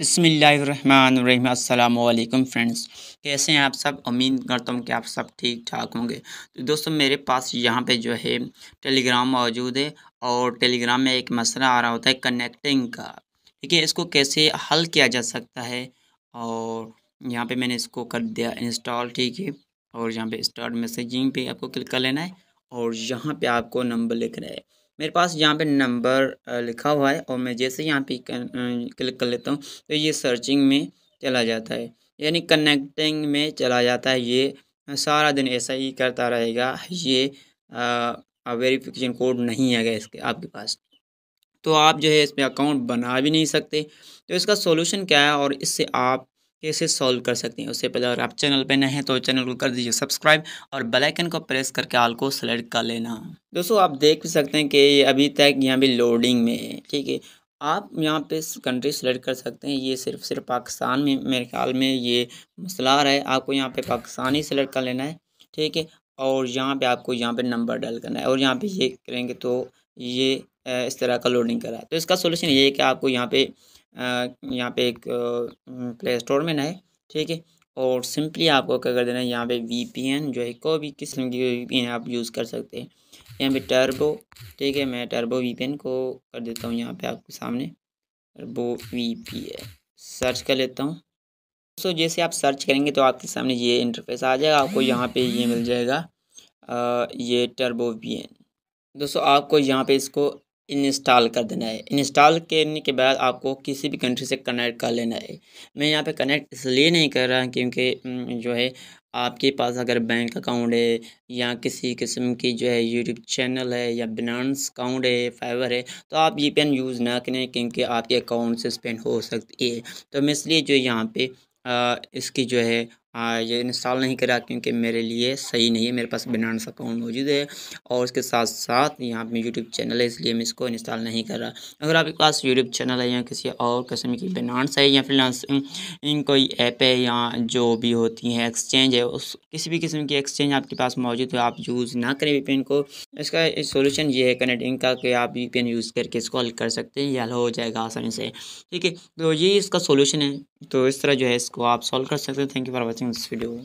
बसमिलीम अल्लाम फ्रेंड्स कैसे हैं आप सब उम्मीद करता हूँ कि आप सब ठीक ठाक होंगे तो दोस्तों मेरे पास यहाँ पे जो है टेलीग्राम मौजूद है और टेलीग्राम में एक मसला आ रहा होता है कनेक्टिंग का ठीक है इसको कैसे हल किया जा सकता है और यहाँ पे मैंने इसको कर दिया इंस्टॉल ठीक है और यहाँ पर स्टार्ट मैसेजिंग पे आपको क्लिक कर लेना है और यहाँ पर आपको नंबर लिखना है मेरे पास यहाँ पे नंबर लिखा हुआ है और मैं जैसे यहाँ पे क्लिक कर लेता हूँ तो ये सर्चिंग में चला जाता है यानी कनेक्टिंग में चला जाता है ये सारा दिन ऐसा ही करता रहेगा ये वेरीफिकेशन कोड नहीं आएगा इसके आपके पास तो आप जो है इसमें अकाउंट बना भी नहीं सकते तो इसका सोल्यूशन क्या है और इससे आप कैसे सॉल्व कर सकते हैं उससे पहले अगर आप चैनल पर नए हैं तो चैनल को कर दीजिए सब्सक्राइब और बेल आइकन को प्रेस करके आल को सेलेक्ट कर लेना दोस्तों आप देख भी सकते हैं कि अभी तक यहाँ भी लोडिंग में है ठीक है आप यहाँ पे कंट्री सेलेक्ट कर सकते हैं ये सिर्फ सिर्फ पाकिस्तान में मेरे ख्याल में ये मसला आ रहा है आपको यहाँ पर पाकिस्तान ही सेलेक्ट कर लेना है ठीक है और यहाँ पर आपको यहाँ पर नंबर डाल करना है और यहाँ पर ये करेंगे तो ये इस तरह का लोडिंग करा तो इसका सोल्यूशन ये है कि आपको यहाँ पे यहाँ पे एक प्ले स्टोर में ना है ठीक है और सिंपली आपको क्या कर देना है यहाँ पे वी जो है कोई भी किस्म की वी आप यूज़ कर सकते हैं यहाँ पे टर्बो ठीक है मैं टर्बो वी को कर देता हूँ यहाँ पे आपके सामने टर्बो वी सर्च कर लेता हूँ तो जैसे आप सर्च करेंगे तो आपके सामने ये इंटरफेस आ जाएगा आपको यहाँ पे ये मिल जाएगा आ, ये टर्बो वी दोस्तों आपको यहाँ पे इसको इंस्टॉल कर देना है इंस्टॉल करने के बाद आपको किसी भी कंट्री से कनेक्ट कर लेना है मैं यहाँ पे कनेक्ट इसलिए नहीं कर रहा क्योंकि जो है आपके पास अगर बैंक अकाउंट है या किसी किस्म की जो है यूट्यूब चैनल है या बिनानस अकाउंट है फाइवर है तो आप ये पेन यूज़ ना करें क्योंकि आपके अकाउंट से स्पेंड हो सकती है तो मैं इसलिए जो यहाँ पर इसकी जो है हाँ ये इंस्टॉल नहीं करा क्योंकि मेरे लिए सही नहीं है मेरे पास बिनानस अकाउंट मौजूद है और उसके साथ साथ यहाँ पे यूट्यूब चैनल है इसलिए मैं इसको इंस्टॉल नहीं कर रहा अगर आपके पास यूट्यूब चैनल है या किसी और किस्म की बिनानस है या इन कोई ऐप है या जो भी होती है एक्सचेंज है उस किसी भी किस्म की एक्सचेंज आपके पास मौजूद है आप यूज़ ना करें वी को इसका सोल्यूशन ये है कनेक्टिंग का कि आप वी यूज़ करके इसको हल कर सकते हैं या हल हो जाएगा आसानी से ठीक है तो ये इसका सोल्यूशन है तो इस तरह जो है इसको आप सॉल्व कर सकते हैं thank you for watching watching this video